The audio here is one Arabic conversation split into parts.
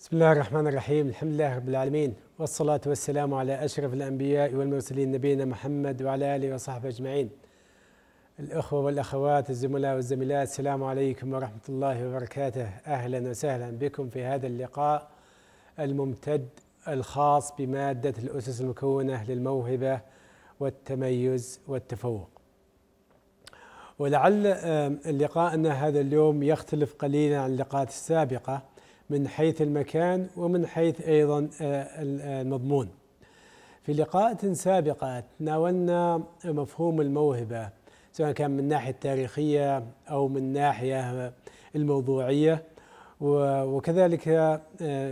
بسم الله الرحمن الرحيم الحمد لله رب العالمين والصلاة والسلام على أشرف الأنبياء والمرسلين نبينا محمد وعلى آله وصحبه أجمعين الأخوة والأخوات الزملاء والزميلات السلام عليكم ورحمة الله وبركاته أهلا وسهلا بكم في هذا اللقاء الممتد الخاص بمادة الأسس المكونة للموهبة والتميز والتفوق ولعل لقاءنا هذا اليوم يختلف قليلا عن اللقاءات السابقة من حيث المكان ومن حيث أيضا آه، آه، المضمون في لقاءات سابقة تناولنا مفهوم الموهبة سواء كان من الناحية التاريخية أو من الناحية الموضوعية وكذلك آه،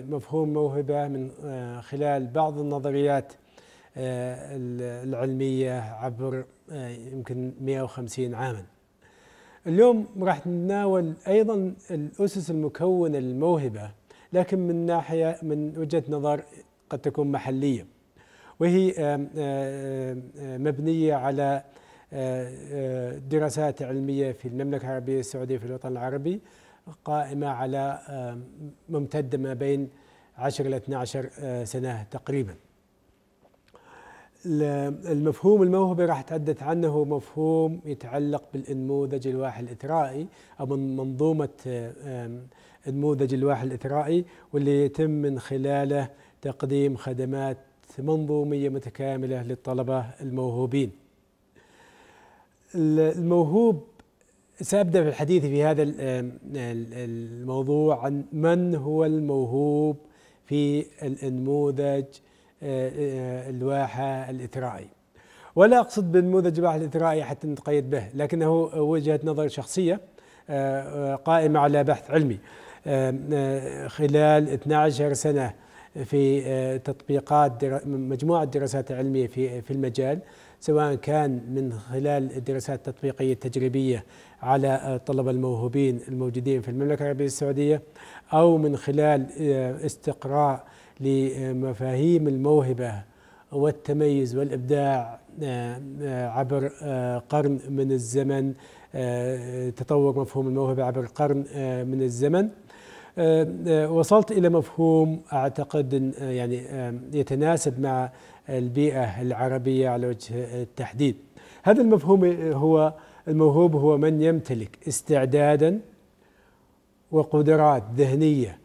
مفهوم موهبة من خلال بعض النظريات العلمية عبر يمكن 150 عاماً اليوم راح نتناول ايضا الاسس المكونه للموهبه لكن من ناحيه من وجهه نظر قد تكون محليه وهي مبنيه على آه، آه، دراسات علميه في المملكه العربيه السعوديه في الوطن العربي قائمه على ممتده ما بين 10 إلى 12 آه، سنه تقريبا. المفهوم الموهبه راح اتحدث عنه هو مفهوم يتعلق بالانموذج الواحد الاثرائي او من منظومه انموذج الواحد الاثرائي واللي يتم من خلاله تقديم خدمات منظوميه متكامله للطلبه الموهوبين. الموهوب سابدا في الحديث في هذا الموضوع عن من هو الموهوب في الانموذج آه، آه، الواحة الإثرائي ولا أقصد بالنموذج الواحة الإثرائي حتى نتقيد به لكنه وجهة نظر شخصية آه، قائمة على بحث علمي خلال 12 سنة في تطبيقات مجموعة دراسات علمية في في المجال سواء كان من خلال الدراسات التطبيقية التجريبية على الطلبة الموهوبين الموجودين في المملكة العربية السعودية أو من خلال استقراء لمفاهيم الموهبة والتميز والإبداع آه، آه، عبر آه، قرن من الزمن تطور مفهوم الموهبة عبر قرن من الزمن وصلت إلى مفهوم أعتقد يعني يتناسب مع البيئة العربية على وجه التحديد هذا المفهوم هو الموهوب هو من يمتلك استعدادا وقدرات ذهنية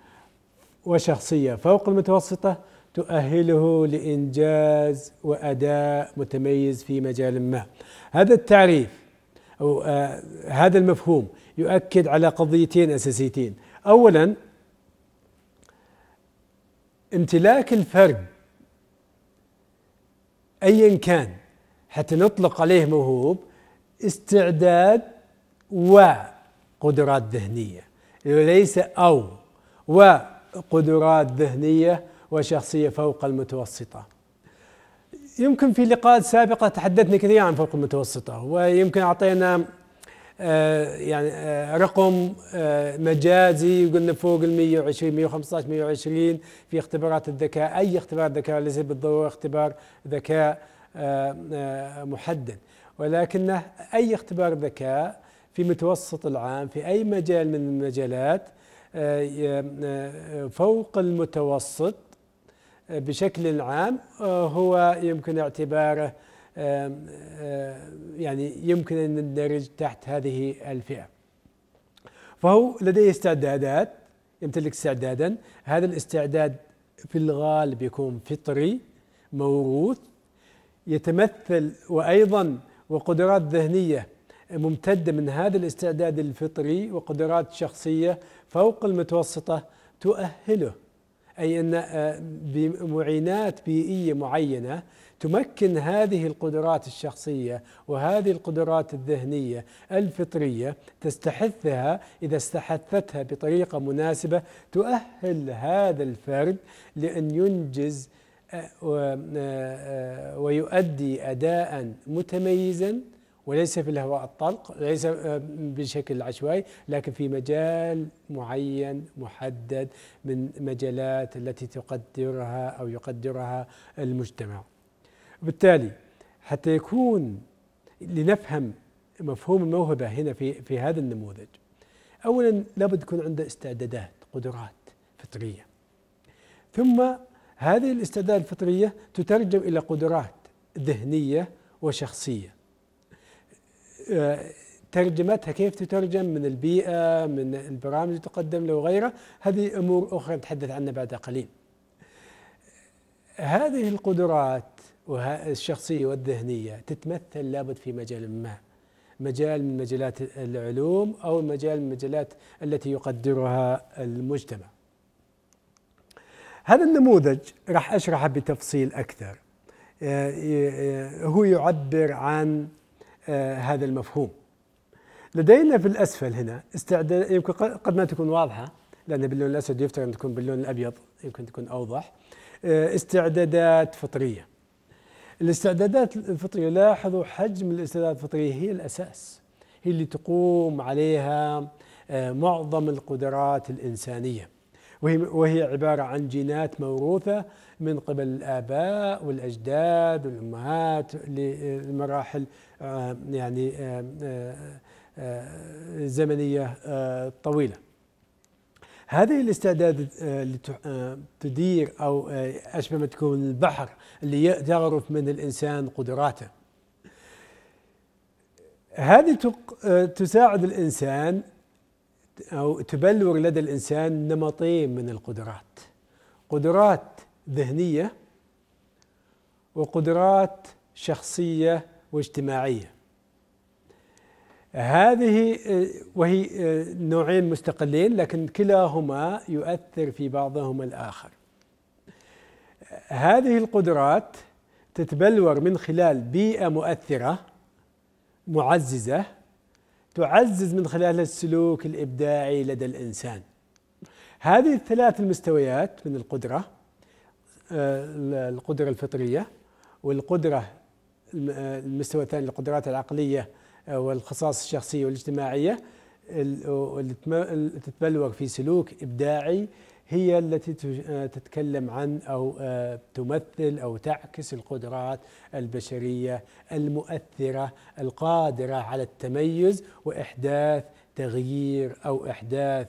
وشخصية فوق المتوسطة تؤهله لإنجاز وأداء متميز في مجال ما هذا التعريف أو آه هذا المفهوم يؤكد على قضيتين أساسيتين أولا امتلاك الفرد أيا كان حتى نطلق عليه موهوب استعداد وقدرات ذهنية وليس أو و قدرات ذهنية وشخصية فوق المتوسطة يمكن في لقاءات سابقة تحدثنا كثيرا عن فوق المتوسطة ويمكن أعطينا آه، يعني آه، رقم آه، مجازي قلنا فوق ال 120 115 120 في اختبارات الذكاء اي اختبار ذكاء ليس بالضروره اختبار ذكاء محدد ولكنه اي اختبار ذكاء في متوسط العام في اي مجال من المجالات فوق المتوسط بشكل عام آه، هو يمكن اعتباره يعني يمكن أن يندرج تحت هذه الفئة فهو لديه استعدادات يمتلك استعدادا هذا الاستعداد في الغالب يكون فطري موروث يتمثل وأيضا وقدرات ذهنية ممتدة من هذا الاستعداد الفطري وقدرات شخصية فوق المتوسطة تؤهله أي أن آه، بمعينات بيئية معينة تمكن هذه القدرات الشخصية وهذه القدرات الذهنية الفطرية تستحثها إذا استحثتها بطريقة مناسبة تؤهل هذا الفرد لأن ينجز آه، آه، ويؤدي أداء متميزا وليس في الهواء الطلق ليس آه، بشكل عشوائي لكن في مجال معين محدد من مجالات التي تقدرها أو يقدرها المجتمع بالتالي حتى يكون لنفهم مفهوم الموهبة هنا في, في هذا النموذج أولا لابد يكون عنده استعدادات قدرات فطرية ثم هذه الاستعدادات الفطرية تترجم إلى قدرات ذهنية وشخصية ترجمتها كيف تترجم من البيئة من البرامج اللي تقدم له وغيرها هذه أمور أخرى نتحدث عنها بعد قليل هذه القدرات الشخصية والذهنية تتمثل لابد في مجال ما مجال من مجالات العلوم أو مجال من المجالات التي يقدرها المجتمع هذا النموذج راح أشرحه بتفصيل أكثر آه، آه، هو يعبر عن آه، هذا المفهوم لدينا في الاسفل هنا استعداد يمكن قد ما تكون واضحه لان باللون الاسود يفترض ان تكون باللون الابيض يمكن تكون اوضح آه، استعدادات فطريه الاستعدادات الفطريه لاحظوا حجم الاستعدادات الفطريه هي الاساس هي اللي تقوم عليها آه، معظم القدرات الانسانيه وهي وهي عباره عن جينات موروثه من قبل الآباء والأجداد والأمهات لمراحل آه، يعني آه، آه، زمنية طويلة هذه الاستعداد تدير أو أشبه ما تكون البحر اللي تعرف من الإنسان قدراته هذه تساعد الإنسان أو تبلور لدى الإنسان نمطين من القدرات قدرات ذهنيه وقدرات شخصيه واجتماعيه هذه وهي نوعين مستقلين لكن كلاهما يؤثر في بعضهما الاخر هذه القدرات تتبلور من خلال بيئه مؤثره معززه تعزز من خلالها السلوك الابداعي لدى الانسان هذه الثلاث المستويات من القدره آه، القدرة الفطرية والقدرة آه، المستوى الثاني القدرات العقلية آه، والخصائص الشخصية والاجتماعية اللي تتبلور في سلوك إبداعي هي التي تتكلم عن أو تمثل أو تعكس القدرات البشرية المؤثرة القادرة على التميز وإحداث تغيير أو إحداث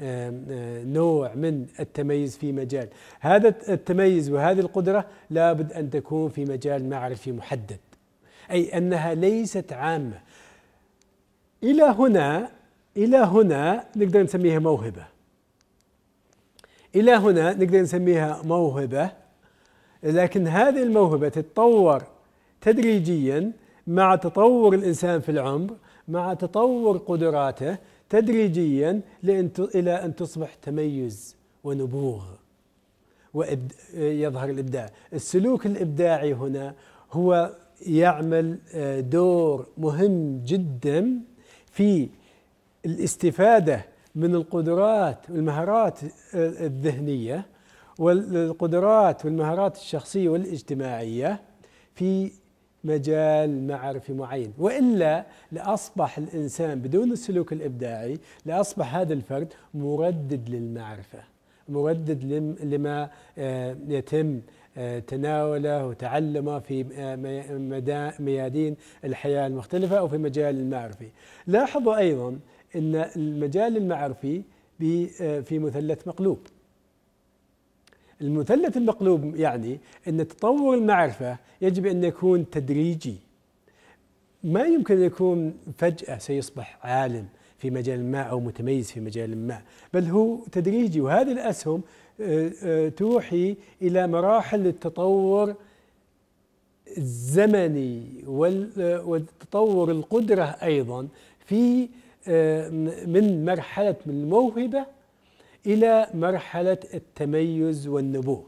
نوع من التميز في مجال هذا التميز وهذه القدرة لابد أن تكون في مجال معرفي محدد أي أنها ليست عامة إلى هنا إلى هنا نقدر نسميها موهبة إلى هنا نقدر نسميها موهبة لكن هذه الموهبة تتطور تدريجيا مع تطور الإنسان في العمر مع تطور قدراته تدريجيا إلى أن تصبح تميز ونبوغ ويظهر الإبداع السلوك الإبداعي هنا هو يعمل آه، دور مهم جدا في الاستفادة من القدرات والمهارات آه، الذهنية والقدرات والمهارات الشخصية والاجتماعية في مجال معرفي معين وإلا لأصبح الإنسان بدون السلوك الإبداعي لأصبح هذا الفرد مردد للمعرفة مردد لما آه، يتم آه، تناوله وتعلمه في آه، ميادين الحياة المختلفة أو في مجال المعرفي لاحظوا أيضا أن المجال المعرفي في مثلث مقلوب المثلث المقلوب يعني أن تطور المعرفة يجب أن يكون تدريجي ما يمكن أن يكون فجأة سيصبح عالم في مجال ما أو متميز في مجال ما بل هو تدريجي وهذه الأسهم آه، آه، توحي إلى مراحل التطور الزمني والتطور القدرة أيضا في آه، من مرحلة من الموهبة إلى مرحلة التميز والنبوء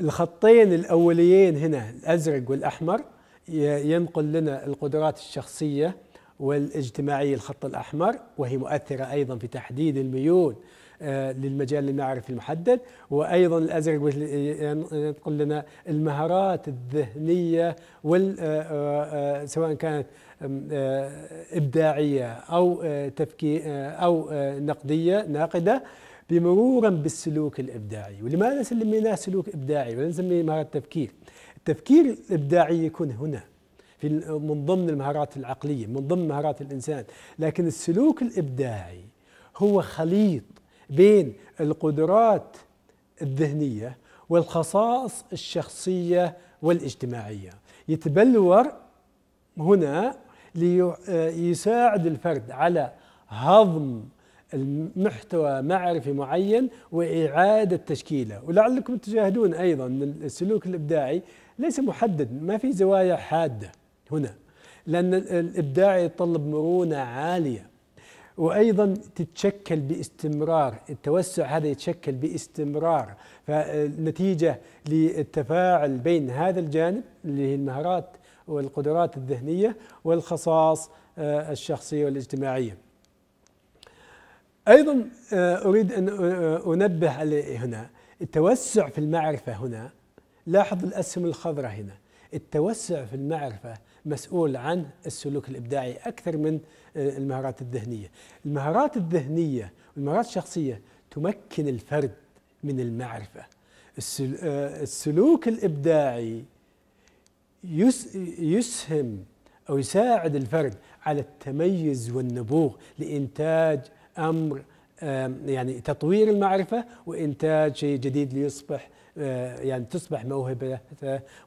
الخطين الأوليين هنا الأزرق والأحمر ينقل لنا القدرات الشخصية والاجتماعية الخط الأحمر وهي مؤثرة أيضا في تحديد الميول آه، للمجال المعرفي المحدد وأيضا الأزرق ينقل لنا المهارات الذهنية وال آه، آه، سواء كانت إبداعية أو تفكير أو نقدية ناقدة بمرورا بالسلوك الابداعي، ولماذا سميناه سلوك ابداعي ولا نسميه مهاره تفكير؟ التفكير الابداعي يكون هنا في من ضمن المهارات العقليه، من ضمن مهارات الانسان، لكن السلوك الابداعي هو خليط بين القدرات الذهنية والخصائص الشخصية والاجتماعية يتبلور هنا ليساعد آه، الفرد على هضم المحتوى معرفي معين وإعادة تشكيله ولعلكم تشاهدون أيضا أن السلوك الإبداعي ليس محدد ما في زوايا حادة هنا لأن الإبداع يتطلب مرونة عالية وايضا تتشكل باستمرار التوسع هذا يتشكل باستمرار فنتيجه للتفاعل بين هذا الجانب اللي هي المهارات والقدرات الذهنيه والخصائص آه، الشخصيه والاجتماعيه ايضا آه، اريد ان آه، انبه عليه هنا التوسع في المعرفه هنا لاحظ الاسهم الخضراء هنا التوسع في المعرفه مسؤول عن السلوك الابداعي اكثر من آه، المهارات الذهنيه المهارات الذهنيه والمهارات الشخصيه تمكن الفرد من المعرفه آه، السلوك الابداعي يسهم او يساعد الفرد على التميز والنبوغ لانتاج امر آه، يعني تطوير المعرفه وانتاج شيء جديد ليصبح يعني تصبح موهبه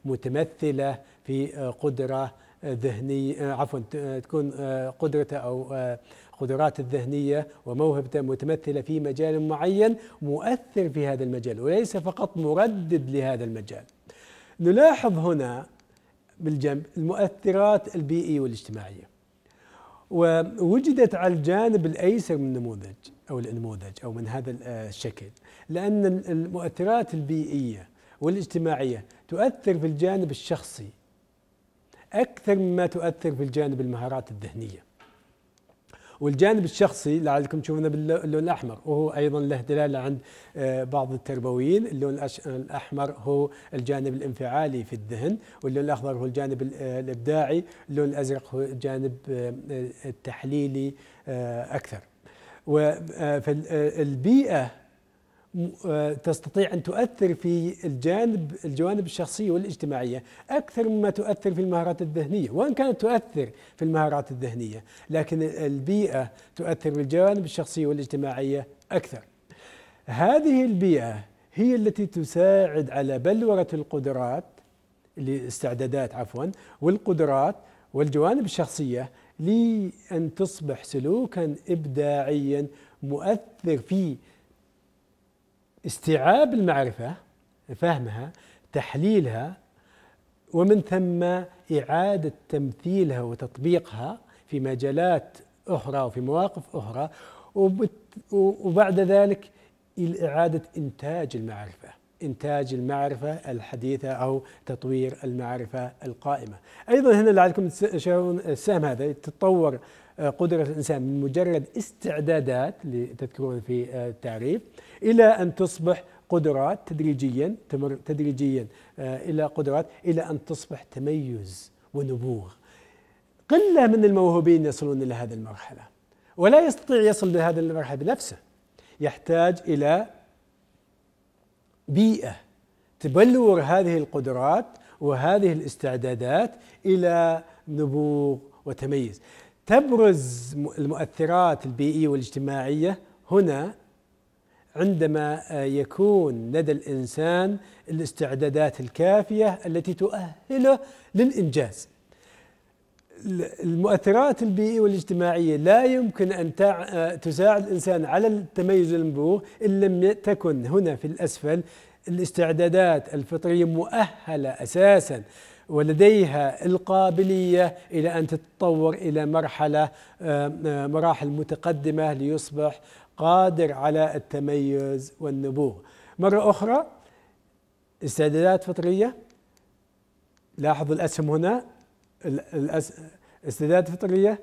متمثله في قدره ذهني عفوا تكون آه، قدرته او آه، قدرات الذهنيه وموهبته متمثله في مجال معين مؤثر في هذا المجال وليس فقط مردد لهذا المجال. نلاحظ هنا بالجنب المؤثرات البيئيه والاجتماعيه. ووجدت على الجانب الايسر من النموذج او النموذج او من هذا آه، الشكل لان المؤثرات البيئيه والاجتماعيه تؤثر في الجانب الشخصي أكثر مما تؤثر في الجانب المهارات الذهنية والجانب الشخصي لعلكم تشوفونه باللون الأحمر وهو أيضا له دلالة عند آه، بعض التربويين اللون الأحمر هو الجانب الانفعالي في الذهن واللون الأخضر هو الجانب آه، الإبداعي اللون الأزرق هو الجانب آه، التحليلي أكثر البيئه آه، تستطيع أن تؤثر في الجانب الجوانب الشخصية والاجتماعية أكثر مما تؤثر في المهارات الذهنية وإن كانت تؤثر في المهارات الذهنية لكن البيئة تؤثر بالجوانب الشخصية والاجتماعية أكثر هذه البيئة هي التي تساعد على بلورة القدرات الاستعدادات عفوا والقدرات والجوانب الشخصية لأن تصبح سلوكا إبداعيا مؤثر في استيعاب المعرفة فهمها تحليلها ومن ثم إعادة تمثيلها وتطبيقها في مجالات أخرى وفي مواقف أخرى وبعد ذلك إعادة إنتاج المعرفة إنتاج المعرفة الحديثة أو تطوير المعرفة القائمة أيضا هنا لعلكم تشاهدون السهم هذا يتطور قدرة الإنسان من مجرد استعدادات لتذكرون في التعريف إلى أن تصبح قدرات تدريجيا تمر تدريجيا آه، إلى قدرات إلى أن تصبح تميز ونبوغ قلة من الموهوبين يصلون إلى هذه المرحلة ولا يستطيع يصل لهذه المرحلة بنفسه يحتاج إلى بيئة تبلور هذه القدرات وهذه الاستعدادات إلى نبوغ وتميز تبرز المؤثرات البيئية والاجتماعية هنا عندما آه، يكون لدى الإنسان الاستعدادات الكافية التي تؤهله للإنجاز المؤثرات البيئية والاجتماعية لا يمكن أن آه، تساعد الإنسان على التميز والنبوغ إن لم تكن هنا في الأسفل الاستعدادات الفطرية مؤهلة أساساً ولديها القابلية إلى أن تتطور إلى مرحلة آه، آه، مراحل متقدمة ليصبح قادر على التميز والنبوغ مرة أخرى استعدادات فطرية لاحظوا الأسهم هنا استعدادات فطرية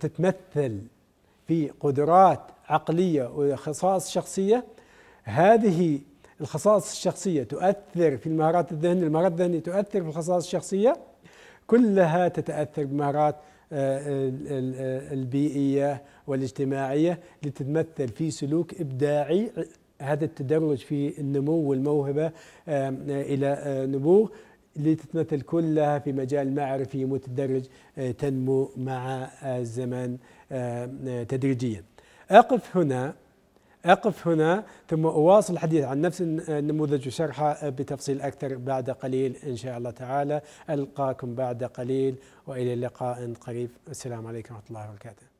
تتمثل في قدرات عقلية وخصائص شخصية هذه الخصائص الشخصية تؤثر في المهارات الذهنية المهارات الذهنية تؤثر في الخصائص الشخصية كلها تتأثر بمهارات آه، البيئية والاجتماعية لتتمثل في سلوك إبداعي هذا التدرج في النمو والموهبة آه، إلى آه، نبوغ لتتمثل كلها في مجال معرفي متدرج تنمو مع الزمن تدريجيا أقف هنا أقف هنا ثم أواصل الحديث عن نفس النموذج وشرحه بتفصيل أكثر بعد قليل إن شاء الله تعالى ألقاكم بعد قليل وإلى لقاء قريب السلام عليكم ورحمة الله وبركاته